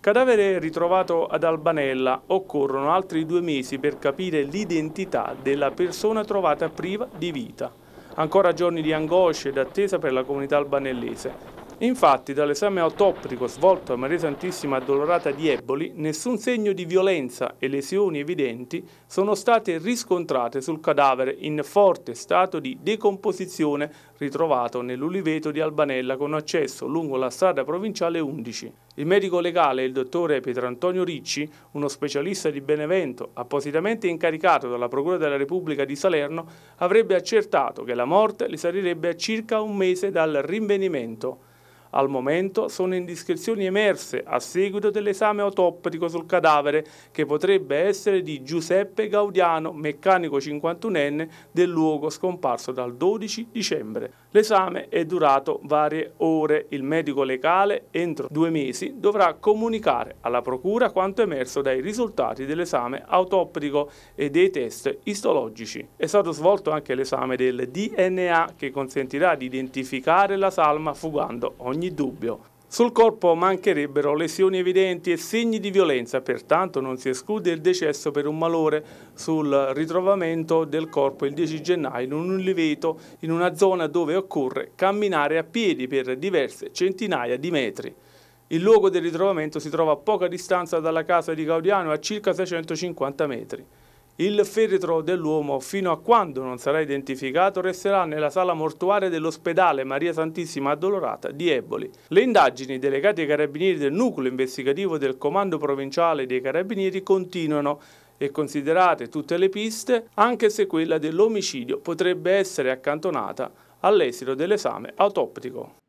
Cadavere ritrovato ad Albanella, occorrono altri due mesi per capire l'identità della persona trovata priva di vita. Ancora giorni di angoscia ed attesa per la comunità albanellese. Infatti dall'esame autoptico svolto a Maria Santissima Addolorata di Eboli nessun segno di violenza e lesioni evidenti sono state riscontrate sul cadavere in forte stato di decomposizione ritrovato nell'uliveto di Albanella con accesso lungo la strada provinciale 11. Il medico legale, il dottore Pietrantonio Ricci, uno specialista di Benevento appositamente incaricato dalla Procura della Repubblica di Salerno, avrebbe accertato che la morte risalirebbe a circa un mese dal rinvenimento. Al momento sono indiscrezioni emerse a seguito dell'esame autoptico sul cadavere che potrebbe essere di Giuseppe Gaudiano, meccanico 51enne del luogo scomparso dal 12 dicembre. L'esame è durato varie ore. Il medico legale entro due mesi dovrà comunicare alla procura quanto emerso dai risultati dell'esame autoptico e dei test istologici. È stato svolto anche l'esame del DNA che consentirà di identificare la salma fugando ogni ogni dubbio. Sul corpo mancherebbero lesioni evidenti e segni di violenza, pertanto non si esclude il decesso per un malore sul ritrovamento del corpo il 10 gennaio in un liveto in una zona dove occorre camminare a piedi per diverse centinaia di metri. Il luogo del ritrovamento si trova a poca distanza dalla casa di Gaudiano a circa 650 metri. Il feretro dell'uomo, fino a quando non sarà identificato, resterà nella sala mortuaria dell'ospedale Maria Santissima Addolorata di Eboli. Le indagini delegate ai carabinieri del nucleo investigativo del Comando Provinciale dei Carabinieri continuano e considerate tutte le piste, anche se quella dell'omicidio potrebbe essere accantonata all'esito dell'esame autoptico.